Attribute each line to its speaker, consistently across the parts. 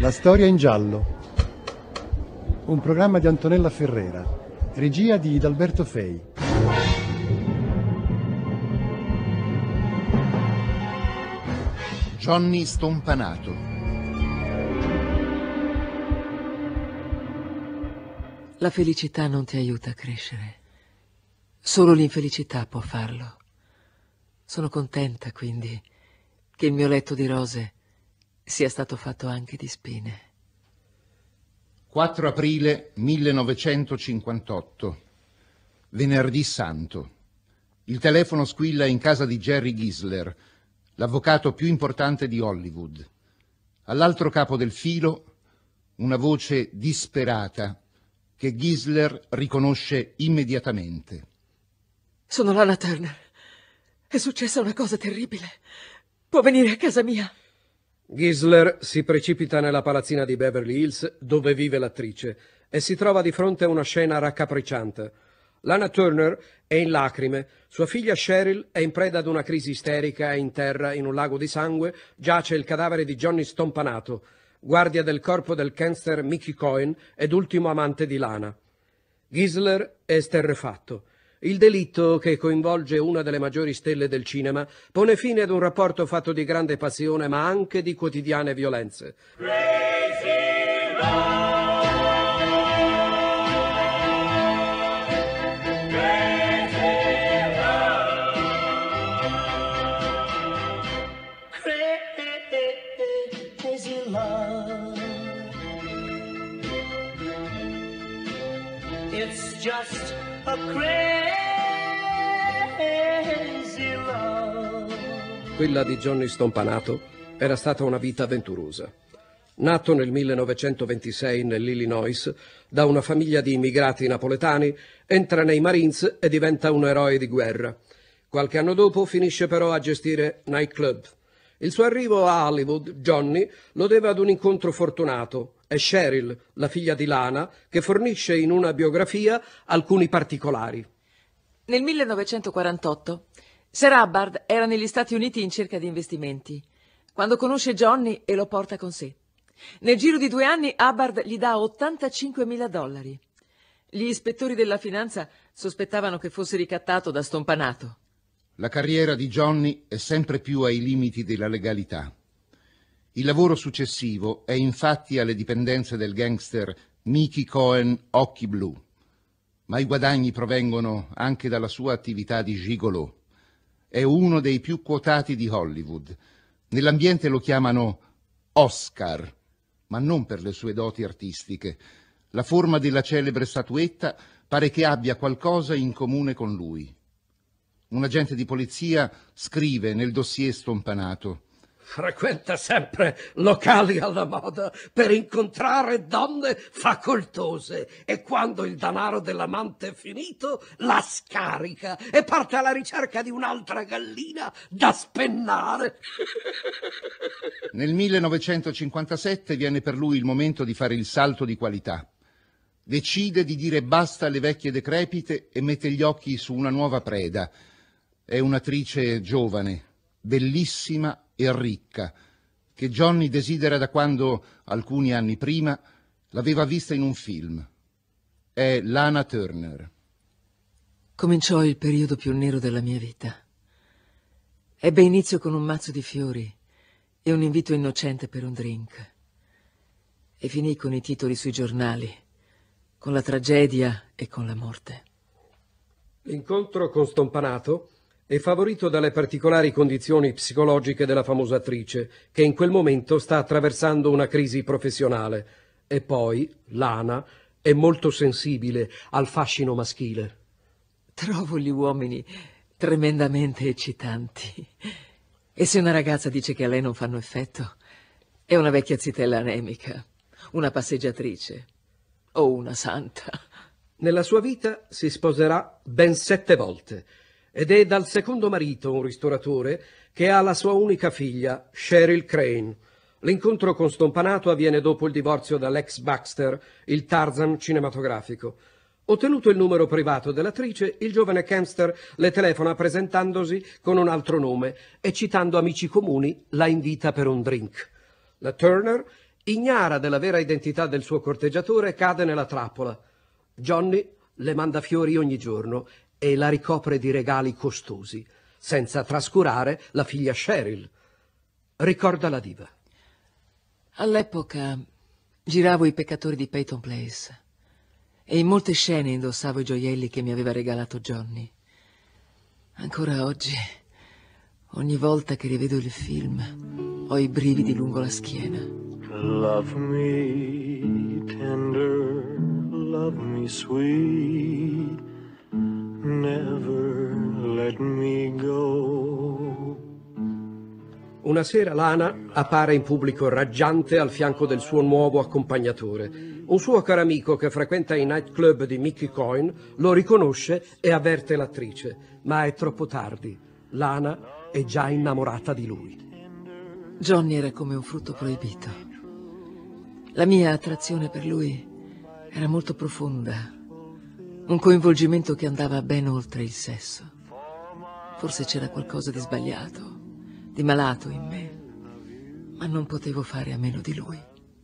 Speaker 1: La storia in giallo. Un programma di Antonella Ferrera. Regia di Idalberto Fei. Johnny Stompanato.
Speaker 2: La felicità non ti aiuta a crescere. Solo l'infelicità può farlo. Sono contenta, quindi, che il mio letto di rose sia stato fatto anche di spine. 4 aprile
Speaker 1: 1958, venerdì santo. Il telefono squilla in casa di Jerry Gisler, l'avvocato più importante di Hollywood. All'altro capo del filo una voce disperata che Gisler riconosce immediatamente.
Speaker 2: Sono Lana Turner. È successa una cosa terribile. Può venire a casa mia.
Speaker 3: Gisler si precipita nella palazzina di Beverly Hills, dove vive l'attrice, e si trova di fronte a una scena raccapricciante. Lana Turner è in lacrime, sua figlia Cheryl è in preda ad una crisi isterica e in terra, in un lago di sangue, giace il cadavere di Johnny Stompanato, guardia del corpo del cancer Mickey Cohen ed ultimo amante di Lana. Gisler è esterrefatto. Il delitto, che coinvolge una delle maggiori stelle del cinema, pone fine ad un rapporto fatto di grande passione ma anche di quotidiane violenze. Crazy It's just a crazy love. Quella di Johnny Stompanato era stata una vita avventurosa. Nato nel 1926 nell'Illinois da una famiglia di immigrati napoletani, entra nei Marines e diventa un eroe di guerra. Qualche anno dopo finisce però a gestire nightclub. Il suo arrivo a Hollywood, Johnny, lo deve ad un incontro fortunato, è Cheryl, la figlia di Lana, che fornisce in una biografia alcuni particolari.
Speaker 2: Nel 1948 Sir Hubbard era negli Stati Uniti in cerca di investimenti, quando conosce Johnny e lo porta con sé. Nel giro di due anni Hubbard gli dà 85 mila dollari. Gli ispettori della finanza sospettavano che fosse ricattato da stompanato.
Speaker 1: La carriera di Johnny è sempre più ai limiti della legalità. Il lavoro successivo è infatti alle dipendenze del gangster Mickey Cohen Occhi Blu, ma i guadagni provengono anche dalla sua attività di gigolo. È uno dei più quotati di Hollywood. Nell'ambiente lo chiamano Oscar, ma non per le sue doti artistiche. La forma della celebre statuetta pare che abbia qualcosa in comune con lui. Un agente di polizia scrive nel dossier stompanato
Speaker 3: frequenta sempre locali alla moda per incontrare donne facoltose e quando il danaro dell'amante è finito la scarica e parte alla ricerca di un'altra gallina da spennare.
Speaker 1: Nel 1957 viene per lui il momento di fare il salto di qualità. Decide di dire basta alle vecchie decrepite e mette gli occhi su una nuova preda. È un'attrice giovane, bellissima e ricca, che Johnny desidera da quando, alcuni anni prima, l'aveva vista in un film. È Lana
Speaker 2: Turner. Cominciò il periodo più nero della mia vita. Ebbe inizio con un mazzo di fiori e un invito innocente per un drink. E finì con i titoli sui giornali, con la tragedia e con la morte.
Speaker 3: L'incontro con Stompanato e favorito dalle particolari condizioni psicologiche della famosa attrice, che in quel momento sta attraversando una crisi professionale. E poi Lana è molto sensibile al fascino maschile. Trovo gli uomini tremendamente eccitanti.
Speaker 2: E se una ragazza dice che a lei non fanno effetto, è una vecchia zitella
Speaker 3: anemica, una passeggiatrice o una santa. Nella sua vita si sposerà ben sette volte ed è dal secondo marito, un ristoratore, che ha la sua unica figlia, Cheryl Crane. L'incontro con Stompanato avviene dopo il divorzio dall'ex Baxter, il Tarzan cinematografico. Ottenuto il numero privato dell'attrice, il giovane Kempster le telefona presentandosi con un altro nome e citando amici comuni la invita per un drink. La Turner, ignara della vera identità del suo corteggiatore, cade nella trappola. Johnny le manda fiori ogni giorno e la ricopre di regali costosi, senza trascurare la figlia Cheryl. Ricorda la diva. All'epoca
Speaker 2: giravo i peccatori di Peyton Place e in molte scene indossavo i gioielli che mi aveva regalato Johnny. Ancora oggi, ogni volta che rivedo il film, ho i brividi lungo la schiena. Love
Speaker 4: me tender, love me sweet never let me go.
Speaker 3: Una sera Lana appare in pubblico raggiante al fianco del suo nuovo accompagnatore. Un suo caro amico che frequenta i nightclub di Mickey Coyne lo riconosce e avverte l'attrice, ma è troppo tardi. Lana è già innamorata di lui. Johnny era come un frutto proibito.
Speaker 2: La mia attrazione per lui era molto profonda, un coinvolgimento che andava ben oltre il sesso. Forse c'era qualcosa di sbagliato, di malato in me, ma non potevo fare a meno di lui.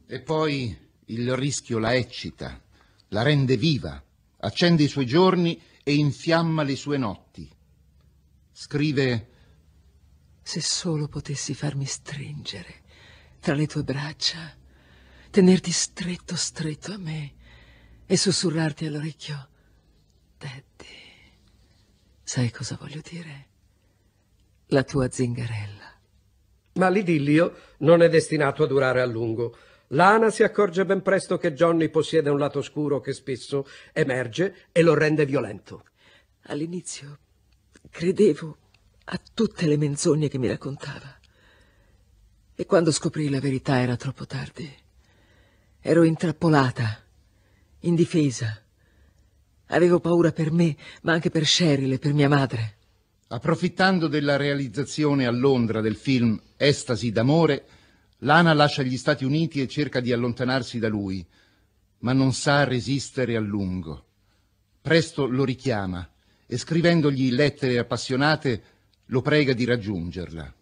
Speaker 1: E poi il rischio la eccita, la rende viva, accende i suoi giorni e infiamma le sue notti. Scrive
Speaker 2: Se solo potessi farmi stringere tra le tue braccia, tenerti stretto stretto a me e sussurrarti all'orecchio Sai cosa voglio dire? La tua zingarella.
Speaker 3: Ma l'idillio non è destinato a durare a lungo. Lana si accorge ben presto che Johnny possiede un lato scuro che spesso emerge e lo rende violento. All'inizio credevo a tutte
Speaker 2: le menzogne che mi raccontava. E quando scoprì la verità era troppo tardi. Ero intrappolata, indifesa Avevo paura per me, ma anche per Cheryl e per mia madre. Approfittando della
Speaker 1: realizzazione a Londra del film Estasi d'amore, Lana lascia gli Stati Uniti e cerca di allontanarsi da lui, ma non sa resistere a lungo. Presto lo richiama e scrivendogli lettere appassionate lo prega di raggiungerla.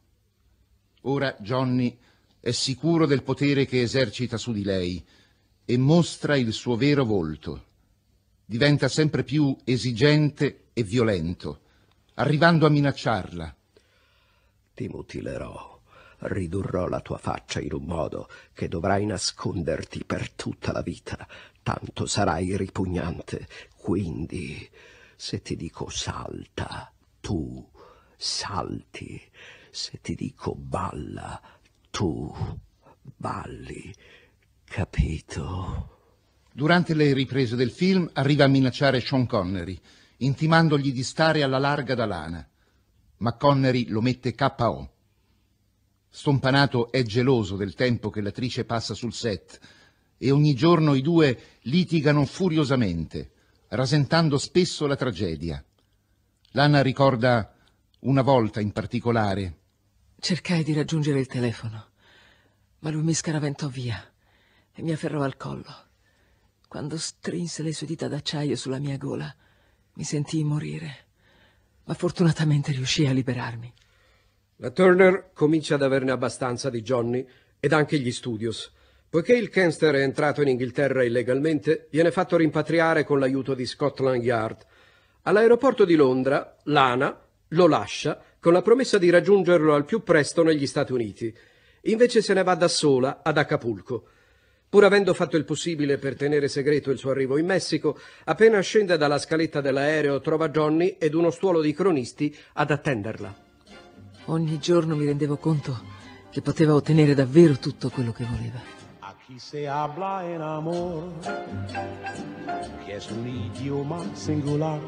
Speaker 1: Ora Johnny è sicuro del potere che esercita su di lei e mostra il suo vero volto diventa sempre più esigente e violento, arrivando a minacciarla.
Speaker 3: Ti mutilerò, ridurrò la tua faccia in un modo che dovrai nasconderti per tutta la vita, tanto sarai ripugnante. Quindi, se ti dico salta, tu salti. Se ti dico balla, tu balli. Capito?
Speaker 1: Durante le riprese del film arriva a minacciare Sean Connery, intimandogli di stare alla larga da Lana, ma Connery lo mette KO. Stompanato è geloso del tempo che l'attrice passa sul set e ogni giorno i due litigano furiosamente, rasentando spesso la tragedia. Lana ricorda una volta in
Speaker 2: particolare. Cercai di raggiungere il telefono, ma lui mi scaraventò via e mi afferrò al collo. Quando strinse le sue dita d'acciaio sulla mia gola, mi sentii morire, ma fortunatamente riuscii a liberarmi.
Speaker 3: La Turner comincia ad averne abbastanza di Johnny ed anche gli studios. Poiché il Kenster è entrato in Inghilterra illegalmente, viene fatto rimpatriare con l'aiuto di Scotland Yard. All'aeroporto di Londra, Lana lo lascia con la promessa di raggiungerlo al più presto negli Stati Uniti. Invece se ne va da sola ad Acapulco. Pur avendo fatto il possibile per tenere segreto il suo arrivo in Messico, appena scende dalla scaletta dell'aereo trova Johnny ed uno stuolo di cronisti ad attenderla.
Speaker 2: Ogni giorno mi rendevo conto che poteva ottenere davvero tutto quello che voleva.
Speaker 3: Aquí se habla en amor, che è un idioma singular,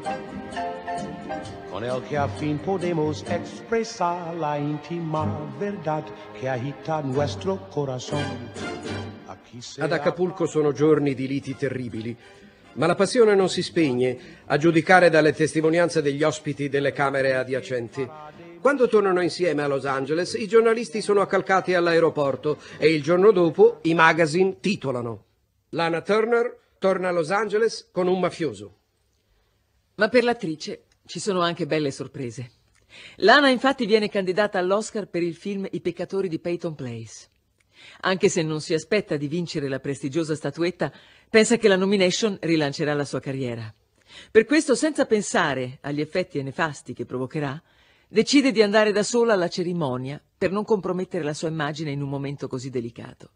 Speaker 3: con el che a fin podemos expresar
Speaker 1: la intima verdad che agita nuestro corazón.
Speaker 3: Ad Acapulco sono giorni di liti terribili, ma la passione non si spegne, a giudicare dalle testimonianze degli ospiti delle camere adiacenti. Quando tornano insieme a Los Angeles, i giornalisti sono accalcati all'aeroporto e il giorno dopo i magazine titolano. Lana Turner torna a Los Angeles con un mafioso. Ma per l'attrice ci sono anche belle sorprese. Lana infatti viene
Speaker 2: candidata all'Oscar per il film I peccatori di Peyton Place. Anche se non si aspetta di vincere la prestigiosa statuetta, pensa che la nomination rilancerà la sua carriera. Per questo, senza pensare agli effetti nefasti che provocherà, decide di andare da sola alla cerimonia per non compromettere la sua immagine in un momento così delicato.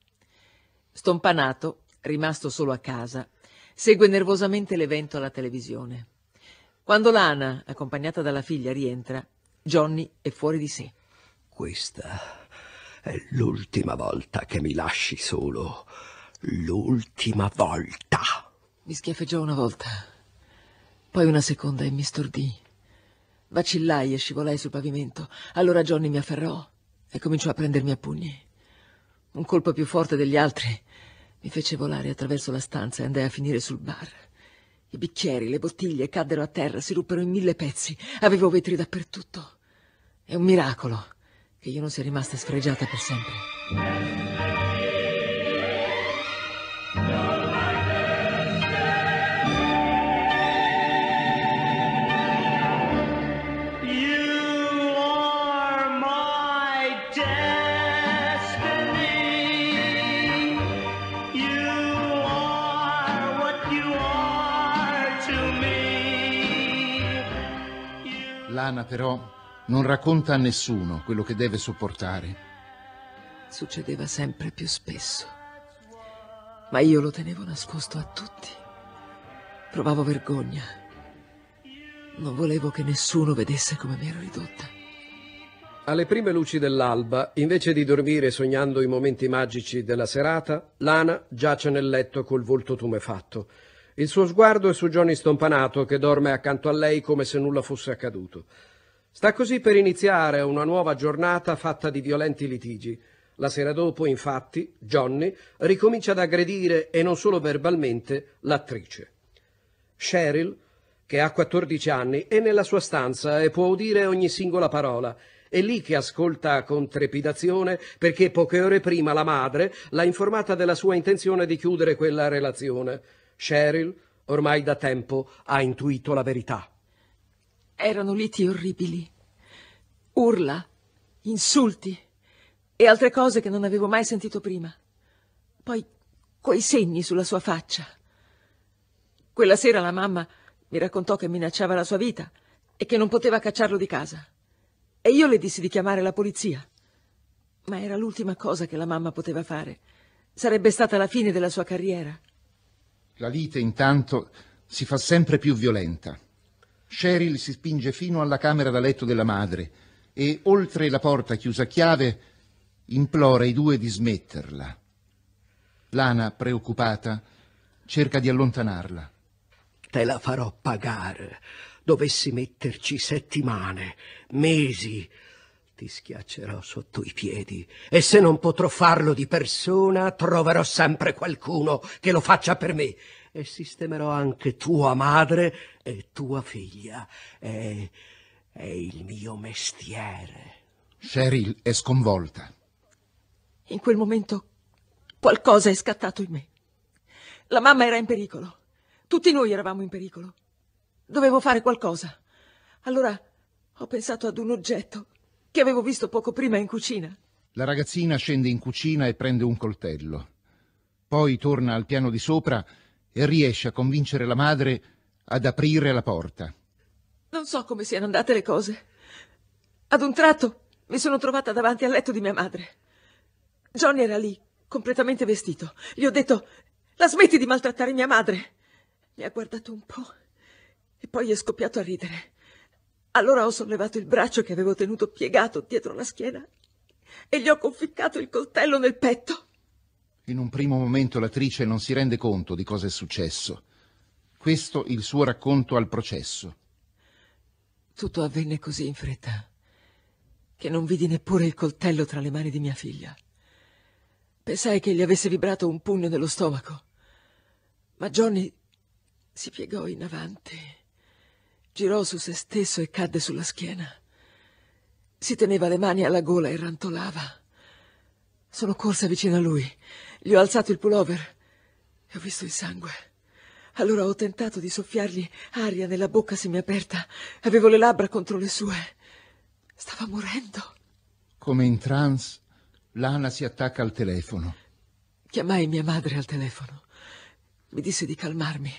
Speaker 2: Stompanato, rimasto solo a casa, segue nervosamente l'evento alla televisione. Quando Lana, accompagnata dalla figlia, rientra, Johnny è fuori di sé.
Speaker 3: Questa è l'ultima volta che mi lasci solo. L'ultima volta.
Speaker 2: Mi schiaffeggiò una volta, poi una seconda e mi stordì. Vacillai e scivolai sul pavimento. Allora Johnny mi afferrò e cominciò a prendermi a pugni. Un colpo più forte degli altri mi fece volare attraverso la stanza e andai a finire sul bar. I bicchieri, le bottiglie caddero a terra, si ruppero in mille pezzi. Avevo vetri dappertutto. È un miracolo che io non sia rimasta sfregiata per sempre.
Speaker 1: Lana però non racconta a nessuno quello che deve sopportare.
Speaker 2: Succedeva sempre più spesso, ma io lo tenevo nascosto a tutti. Provavo vergogna. Non volevo che nessuno vedesse come mi ero ridotta.
Speaker 3: Alle prime luci dell'alba, invece di dormire sognando i momenti magici della serata, Lana giace nel letto col volto tumefatto. Il suo sguardo è su Johnny stompanato che dorme accanto a lei come se nulla fosse accaduto. Sta così per iniziare una nuova giornata fatta di violenti litigi. La sera dopo, infatti, Johnny ricomincia ad aggredire, e non solo verbalmente, l'attrice. Cheryl, che ha 14 anni, è nella sua stanza e può udire ogni singola parola. È lì che ascolta con trepidazione perché poche ore prima la madre l'ha informata della sua intenzione di chiudere quella relazione. Cheryl, ormai da tempo, ha intuito la verità.
Speaker 2: Erano liti orribili. Urla, insulti e altre cose che non avevo mai sentito prima. Poi quei segni sulla sua faccia. Quella sera la mamma mi raccontò che minacciava la sua vita e che non poteva cacciarlo di casa. E io le dissi di chiamare la polizia. Ma era l'ultima cosa che la mamma poteva fare. Sarebbe stata la fine della sua carriera.
Speaker 1: La lite intanto si fa sempre più violenta. Cheryl si spinge fino alla camera da letto della madre e, oltre la porta chiusa a chiave, implora i due di smetterla. Lana, preoccupata, cerca di allontanarla. Te la farò
Speaker 3: pagare. Dovessi metterci settimane, mesi. Ti schiaccerò sotto i piedi e se non potrò farlo di persona, troverò sempre qualcuno che lo faccia per me e sistemerò anche tua madre e tua figlia. È, è il mio mestiere.
Speaker 1: Cheryl è sconvolta.
Speaker 2: In quel momento qualcosa è scattato in me. La mamma era in pericolo. Tutti noi eravamo in pericolo. Dovevo fare qualcosa. Allora ho pensato ad un oggetto che avevo visto poco prima in cucina.
Speaker 1: La ragazzina scende in cucina e prende un coltello. Poi torna al piano di sopra e riesce a convincere la madre ad aprire la porta.
Speaker 2: Non so come siano andate le cose. Ad un tratto mi sono trovata davanti al letto di mia madre. Johnny era lì, completamente vestito. Gli ho detto, la smetti di maltrattare mia madre. Mi ha guardato un po' e poi è scoppiato a ridere. Allora ho sollevato il braccio che avevo tenuto piegato dietro la schiena e gli ho conficcato il coltello nel petto.
Speaker 1: In un primo momento l'attrice non si rende conto di cosa è successo. Questo il suo racconto al
Speaker 2: processo. Tutto avvenne così in fretta che non vidi neppure il coltello tra le mani di mia figlia. Pensai che gli avesse vibrato un pugno nello stomaco. Ma Johnny si piegò in avanti, girò su se stesso e cadde sulla schiena. Si teneva le mani alla gola e rantolava. Sono corsa vicino a lui gli ho alzato il pullover e ho visto il sangue. Allora ho tentato di soffiargli aria nella bocca semiaperta. Avevo le labbra contro le sue. Stava morendo.
Speaker 1: Come in trance, Lana si attacca al telefono.
Speaker 2: Chiamai mia madre al telefono. Mi disse di calmarmi,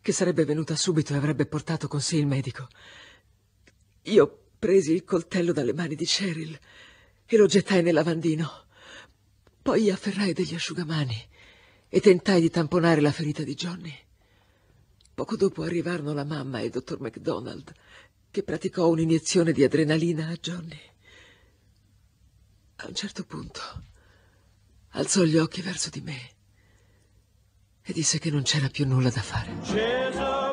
Speaker 2: che sarebbe venuta subito e avrebbe portato con sé il medico. Io presi il coltello dalle mani di Cheryl e lo gettai nel lavandino. Poi afferrai degli asciugamani e tentai di tamponare la ferita di Johnny. Poco dopo arrivarono la mamma e il dottor MacDonald, che praticò un'iniezione di adrenalina a Johnny. A un certo punto alzò gli occhi verso di me e disse che non c'era più nulla da fare.
Speaker 5: Gesù!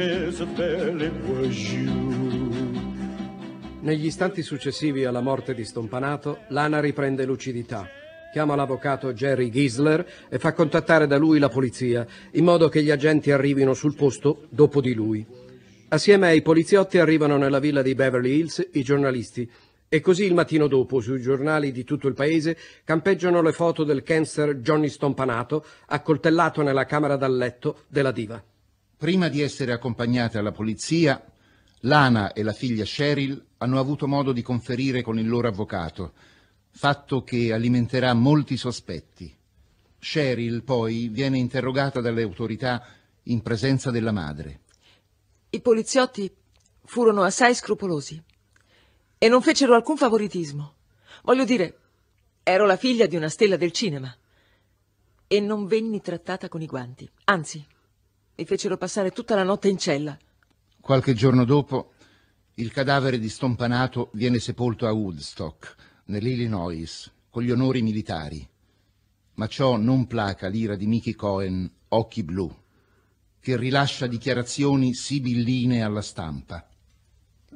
Speaker 3: it was you. Negli istanti successivi alla morte di Stompanato, Lana riprende lucidità. Chiama l'avvocato Jerry Gisler e fa contattare da lui la polizia, in modo che gli agenti arrivino sul posto dopo di lui. Assieme ai poliziotti arrivano nella villa di Beverly Hills i giornalisti e così il mattino dopo sui giornali di tutto il paese campeggiano le foto del cancer Johnny Stompanato accoltellato nella camera da letto della diva. Prima di essere accompagnate
Speaker 1: alla polizia,
Speaker 3: Lana e la figlia
Speaker 1: Cheryl hanno avuto modo di conferire con il loro avvocato, fatto che alimenterà molti sospetti. Cheryl poi viene interrogata dalle autorità in presenza della madre.
Speaker 2: I poliziotti furono assai scrupolosi e non fecero alcun favoritismo. Voglio dire, ero la figlia di una stella del cinema e non venni trattata con i guanti, anzi e fecero passare tutta la notte in cella.
Speaker 1: Qualche giorno dopo, il cadavere di Stompanato viene sepolto a Woodstock, nell'Illinois, con gli onori militari. Ma ciò non placa l'ira di Mickey Cohen, Occhi Blu, che rilascia dichiarazioni sibilline alla stampa.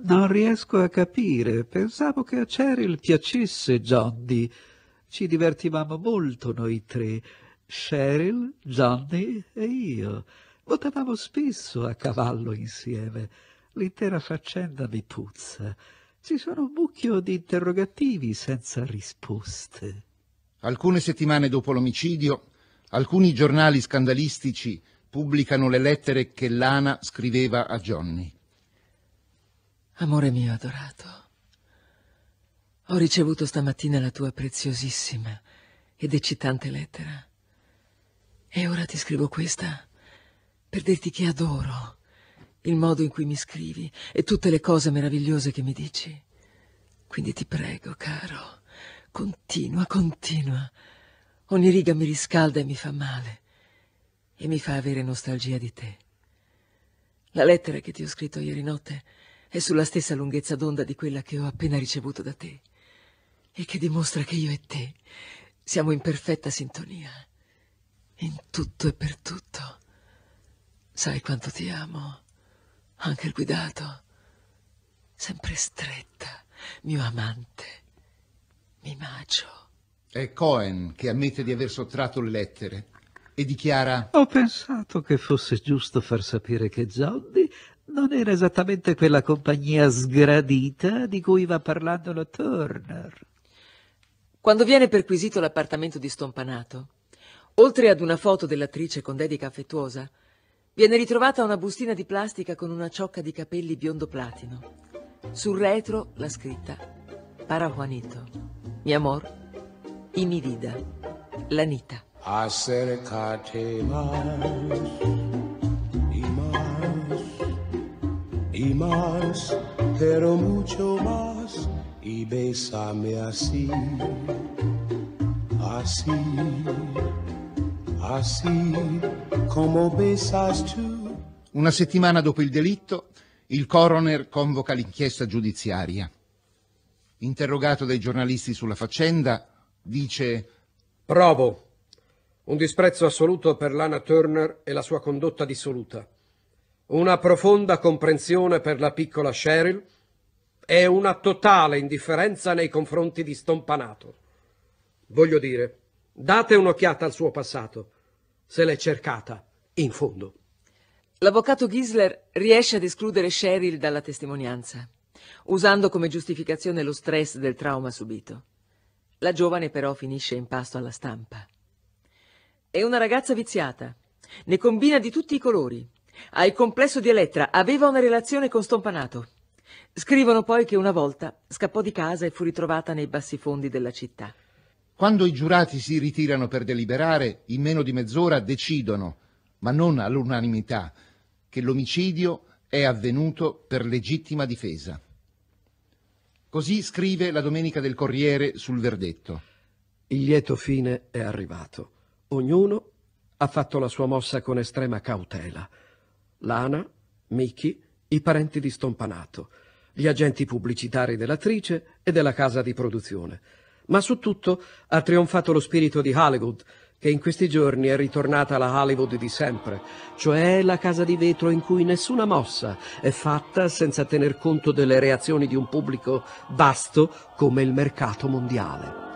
Speaker 3: Non riesco a capire. Pensavo che a Cheryl piacesse Johnny. Ci divertivamo molto noi tre. Cheryl, Johnny e io. Votavamo spesso a cavallo insieme. L'intera faccenda mi puzza. Ci sono un mucchio di interrogativi senza risposte.
Speaker 1: Alcune settimane dopo l'omicidio, alcuni giornali scandalistici pubblicano le lettere che Lana scriveva a Johnny.
Speaker 2: Amore mio adorato, ho ricevuto stamattina la tua preziosissima ed eccitante lettera. E ora ti scrivo questa per dirti che adoro il modo in cui mi scrivi e tutte le cose meravigliose che mi dici. Quindi ti prego, caro, continua, continua. Ogni riga mi riscalda e mi fa male e mi fa avere nostalgia di te. La lettera che ti ho scritto ieri notte è sulla stessa lunghezza d'onda di quella che ho appena ricevuto da te e che dimostra che io e te siamo in perfetta sintonia, in tutto e per tutto. Sai quanto ti amo. Anche il guidato. Sempre stretta, mio amante. Mi magio.
Speaker 1: È Cohen che ammette di aver sottratto le lettere e dichiara:
Speaker 3: Ho pensato che fosse giusto far sapere che Joddy non era esattamente quella compagnia sgradita di cui va parlando la Turner.
Speaker 2: Quando viene perquisito l'appartamento di Stompanato, oltre ad una foto dell'attrice con dedica affettuosa, Viene ritrovata una bustina di plastica con una ciocca di capelli biondo platino. Sul retro la scritta Para Juanito, mi amor y mi vida, la Nita.
Speaker 1: y más, pero mucho más, y besame así, así. Una settimana dopo il delitto, il coroner convoca l'inchiesta giudiziaria. Interrogato dai giornalisti sulla faccenda, dice
Speaker 3: Provo un disprezzo assoluto per Lana Turner e la sua condotta dissoluta, una profonda comprensione per la piccola Cheryl e una totale indifferenza nei confronti di Stompanato. Voglio dire, date un'occhiata al suo passato se l'è cercata in fondo. L'avvocato Gisler riesce ad escludere Cheryl dalla testimonianza,
Speaker 2: usando come giustificazione lo stress del trauma subito. La giovane però finisce in pasto alla stampa. È una ragazza viziata, ne combina di tutti i colori. ha il complesso di Elettra aveva una relazione con Stompanato. Scrivono poi che una volta scappò di casa e fu ritrovata nei bassifondi della città. Quando i giurati
Speaker 1: si ritirano per deliberare, in meno di mezz'ora decidono, ma non all'unanimità, che l'omicidio è avvenuto per legittima difesa.
Speaker 3: Così scrive la Domenica del Corriere sul verdetto. Il lieto fine è arrivato. Ognuno ha fatto la sua mossa con estrema cautela. Lana, Miki, i parenti di Stompanato, gli agenti pubblicitari dell'attrice e della casa di produzione ma su tutto ha trionfato lo spirito di Hollywood, che in questi giorni è ritornata alla Hollywood di sempre, cioè la casa di vetro in cui nessuna mossa è fatta senza tener conto delle reazioni di un pubblico vasto come il mercato mondiale.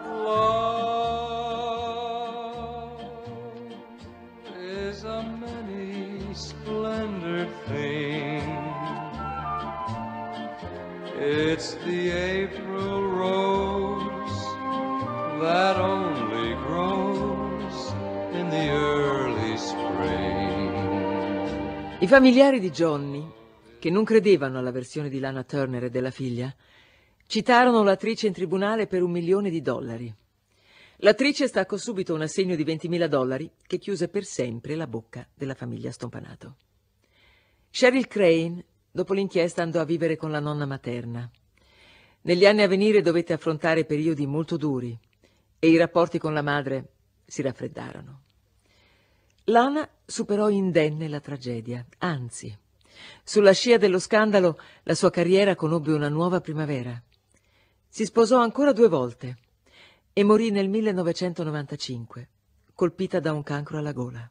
Speaker 3: It's the April
Speaker 2: I familiari di Johnny, che non credevano alla versione di Lana Turner e della figlia, citarono l'attrice in tribunale per un milione di dollari. L'attrice staccò subito un assegno di 20.000 dollari che chiuse per sempre la bocca della famiglia Stompanato. Cheryl Crane, dopo l'inchiesta, andò a vivere con la nonna materna. Negli anni a venire dovette affrontare periodi molto duri e i rapporti con la madre si raffreddarono. Lana superò indenne la tragedia, anzi, sulla scia dello scandalo la sua carriera conobbe una nuova primavera. Si sposò ancora due volte e morì nel 1995, colpita da un cancro alla gola.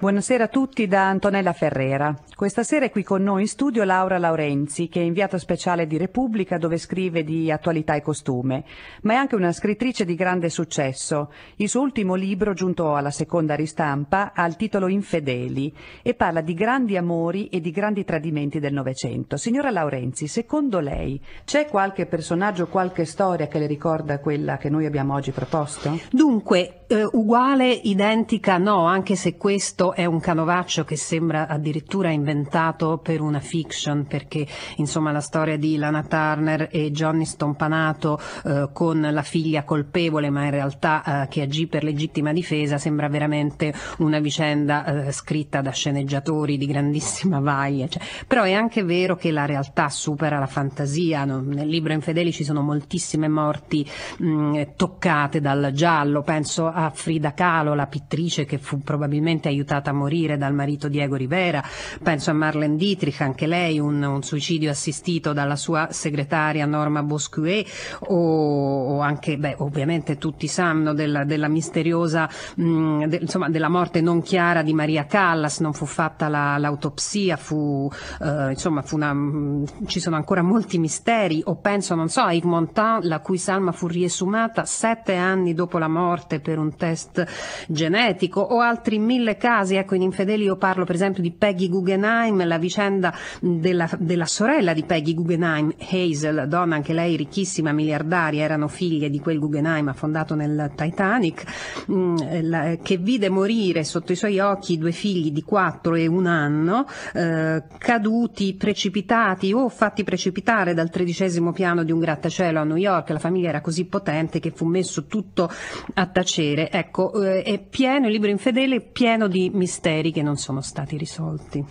Speaker 4: Buonasera a tutti da Antonella Ferrera. Questa sera è qui con noi in studio Laura Laurenzi, che è inviata speciale di Repubblica dove scrive di attualità e costume, ma è anche una scrittrice di grande successo. Il suo ultimo libro, giunto alla seconda ristampa, ha il titolo Infedeli e parla di grandi amori e di grandi tradimenti del Novecento. Signora Laurenzi, secondo lei c'è qualche personaggio, qualche storia che le ricorda quella che noi abbiamo oggi proposto?
Speaker 5: Dunque, eh, uguale, identica no, anche se questo è un canovaccio che sembra addirittura inventato per una fiction, perché insomma la storia di Lana Turner e Johnny Stompanato eh, con la figlia colpevole, ma in realtà eh, che agì per legittima difesa, sembra veramente una vicenda eh, scritta da sceneggiatori di grandissima vaglia. Cioè, però è anche vero che la realtà supera la fantasia. No? Nel libro Infedeli ci sono moltissime morti mh, mm, toccate dal giallo. Penso a Frida Kahlo, la pittrice che fu probabilmente aiutata lasciata morire dal marito Diego Rivera, penso a Marlene Dietrich, anche lei un, un suicidio assistito dalla sua segretaria Norma Boscuet o, o anche, beh, ovviamente tutti sanno della, della misteriosa, mh, mm, de, insomma, della morte non chiara di Maria Callas, non fu fatta la, l'autopsia, fu, eh, insomma, fu una, mh, mm, ci sono ancora molti misteri, o penso, non so, a Yves Montand, la cui salma fu riesumata sette anni dopo la morte per un test genetico, o altri mille casi casi, ecco in Infedeli io parlo per esempio di Peggy Guggenheim, la vicenda della, della sorella di Peggy Guggenheim, Hazel, donna anche lei ricchissima, miliardaria, erano figlie di quel Guggenheim affondato nel Titanic, mm, eh, eh, che vide morire sotto i suoi occhi due figli di 4 e un anno, eh, caduti, precipitati o fatti precipitare dal tredicesimo piano di un grattacielo a New York, la famiglia era così potente che fu messo tutto a tacere. Ecco,
Speaker 4: è pieno, il libro infedele è pieno di misteri che non sono stati risolti.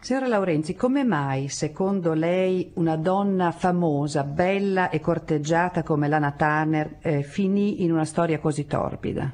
Speaker 4: Signora Laurenzi, come mai, secondo lei, una donna famosa, bella e corteggiata come Lana Turner eh, finì in una storia così torbida?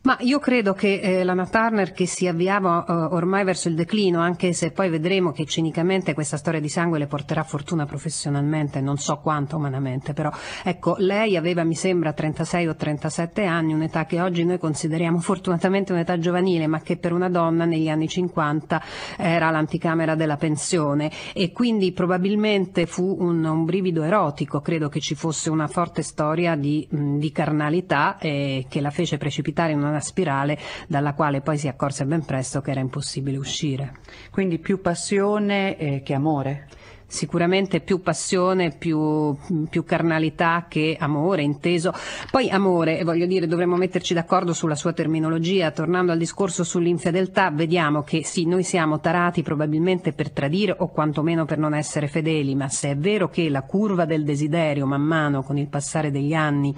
Speaker 4: Ma
Speaker 5: io credo che eh, la Turner che si avviava eh, ormai verso il declino, anche se poi vedremo che cinicamente questa storia di sangue le porterà fortuna professionalmente, non so quanto umanamente, però ecco, lei aveva mi sembra 36 o 37 anni, un'età che oggi noi consideriamo fortunatamente un'età giovanile, ma che per una donna negli anni 50 era l'anticamera della pensione e quindi probabilmente fu un, un brivido erotico, credo che ci fosse una forte storia di, mh, di carnalità eh, che la fece precipitare in una una spirale dalla quale poi si accorse ben presto che era impossibile uscire. Quindi più passione eh, che amore? sicuramente più passione, più, più carnalità che amore inteso. Poi amore, voglio dire, dovremmo metterci d'accordo sulla sua terminologia. Tornando al discorso sull'infedeltà, vediamo che sì, noi siamo tarati probabilmente per tradire o quantomeno per non essere fedeli, ma se è vero che la curva del desiderio man mano con il passare degli anni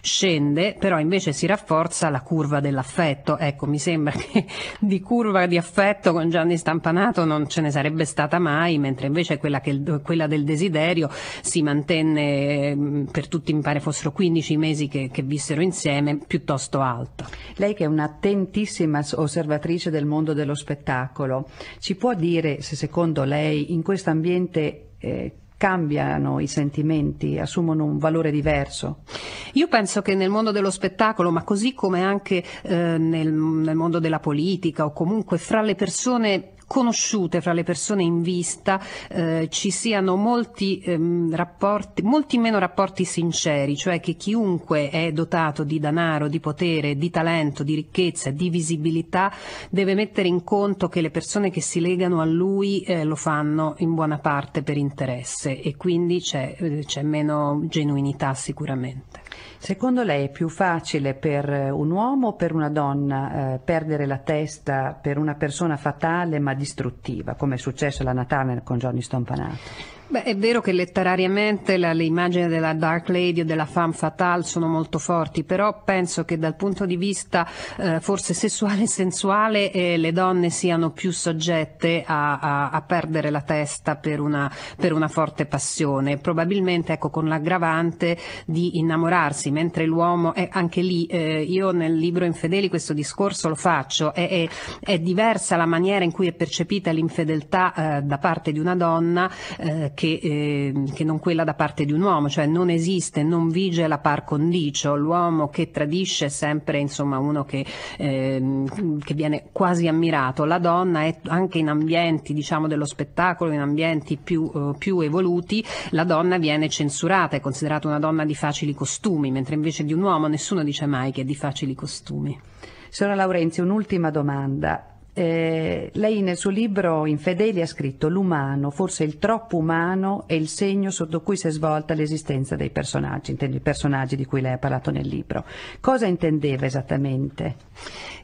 Speaker 5: scende, però invece si rafforza la curva dell'affetto. Ecco, mi sembra che di curva di affetto con Gianni Stampanato non ce ne sarebbe stata mai, mentre invece quella che del, quella del desiderio si mantenne mm, per tutti mi pare fossero 15 mesi che, che vissero insieme piuttosto
Speaker 4: alta. Lei che è un'attentissima osservatrice del mondo dello spettacolo ci può dire se secondo lei in questo ambiente eh, cambiano i sentimenti, assumono un valore diverso? Io penso che nel mondo dello spettacolo, ma così come
Speaker 5: anche eh, nel, nel mondo della politica o comunque fra le persone conosciute fra le persone in vista, eh, ci siano molti, ehm, rapporti, molti meno rapporti sinceri, cioè che chiunque è dotato di danaro, di potere, di talento, di ricchezza, di visibilità, deve mettere in conto che le persone che si legano a lui eh, lo fanno in buona parte per interesse e quindi c'è, eh, c'è
Speaker 4: meno genuinità sicuramente. Secondo lei è più facile per eh, un uomo o per una donna eh, perdere la testa per una persona fatale ma distruttiva, come è successo alla Natale con Johnny Stompanato?
Speaker 5: Beh, è vero che letterariamente la, le immagini della Dark Lady o della femme fatale sono molto forti, però penso che dal punto di vista eh, forse sessuale e sensuale eh, le donne siano più soggette a, a, a perdere la testa per una, per una, forte passione, probabilmente ecco, con l'aggravante di innamorarsi, mentre l'uomo è anche lì, eh, io nel libro Infedeli questo discorso lo faccio, è, è, è diversa la maniera in cui è percepita l'infedeltà eh, da parte di una donna eh, che, eh, che, non quella da parte di un uomo, cioè non esiste, non vige la par condicio, l'uomo che tradisce è sempre insomma, uno che, eh, che, viene quasi ammirato, la donna è anche in ambienti diciamo, dello spettacolo, in ambienti più, eh, più, evoluti, la donna viene censurata, è considerata una donna di facili costumi, mentre invece di un uomo nessuno dice mai che è di facili
Speaker 4: costumi. Signora Laurenzi, un'ultima domanda. Eh, lei nel suo libro Infedeli ha scritto l'umano, forse il troppo umano, è il segno sotto cui si è svolta l'esistenza dei personaggi, intendo i personaggi di cui lei ha parlato nel libro. Cosa intendeva esattamente?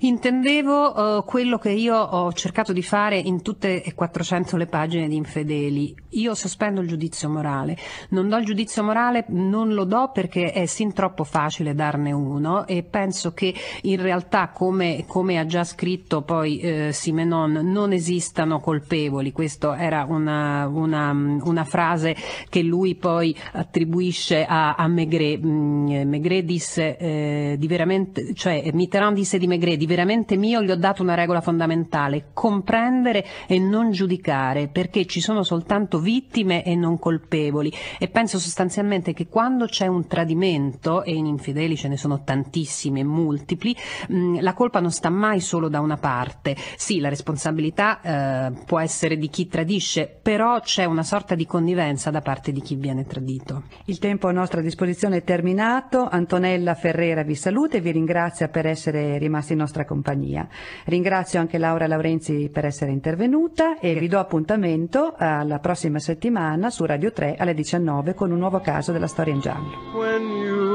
Speaker 5: Intendevo eh, quello che io ho cercato di fare in tutte e 400 le pagine di Infedeli. Io sospendo il giudizio morale. Non do il giudizio morale, non lo do perché è sin troppo facile darne uno e penso che in realtà, come, come ha già scritto poi... Eh, eh, Simenon non esistano colpevoli, questa era una, una, una, frase che lui poi attribuisce a, a Maigret. Maigret mm, disse, eh, di veramente, cioè Mitterrand disse di Maigret, di veramente mio gli ho dato una regola fondamentale, comprendere e non giudicare, perché ci sono soltanto vittime e non colpevoli. E penso sostanzialmente che quando c'è un tradimento, e in infedeli ce ne sono tantissimi e multipli, mh, mm, la colpa non sta mai solo da una parte, sì, la responsabilità eh, può
Speaker 4: essere di chi tradisce, però c'è una sorta di connivenza da parte di chi viene tradito. Il tempo a nostra disposizione è terminato. Antonella Ferrera vi saluta e vi ringrazia per essere rimasti in nostra compagnia. Ringrazio anche Laura Laurenzi per essere intervenuta e vi do appuntamento alla prossima settimana su Radio 3 alle 19 con un nuovo caso della storia in
Speaker 3: giallo.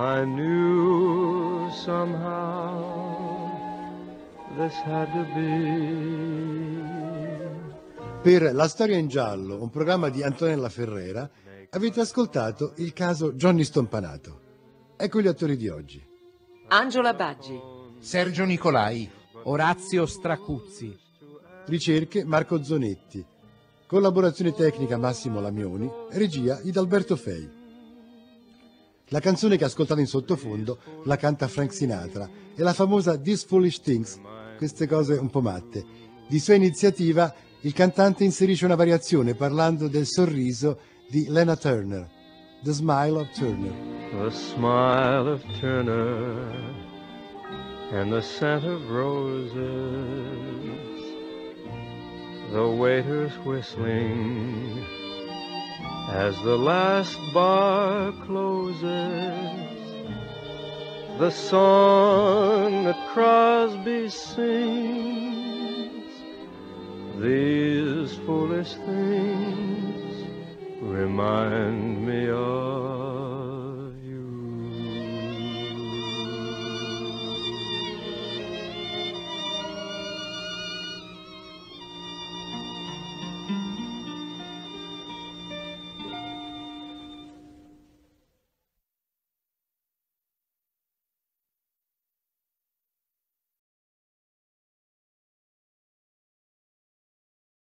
Speaker 3: I knew somehow
Speaker 1: this had to be. Per La storia in giallo, un programma di Antonella Ferrera, avete ascoltato il caso Johnny Stompanato. Ecco gli attori di oggi.
Speaker 2: Angela Baggi.
Speaker 1: Sergio Nicolai. Orazio Stracuzzi. Ricerche Marco Zonetti. Collaborazione tecnica Massimo Lamioni. Regia Idalberto Fei. La canzone che ascoltate in sottofondo la canta Frank Sinatra, è la famosa These Foolish Things, queste cose un po' matte. Di sua iniziativa il cantante inserisce una variazione parlando del sorriso di Lena Turner, The Smile of
Speaker 3: Turner. The smile of Turner and the scent of roses, the waiter's whistling. As the last bar
Speaker 5: closes, the song that Crosby sings, these foolish things remind me of.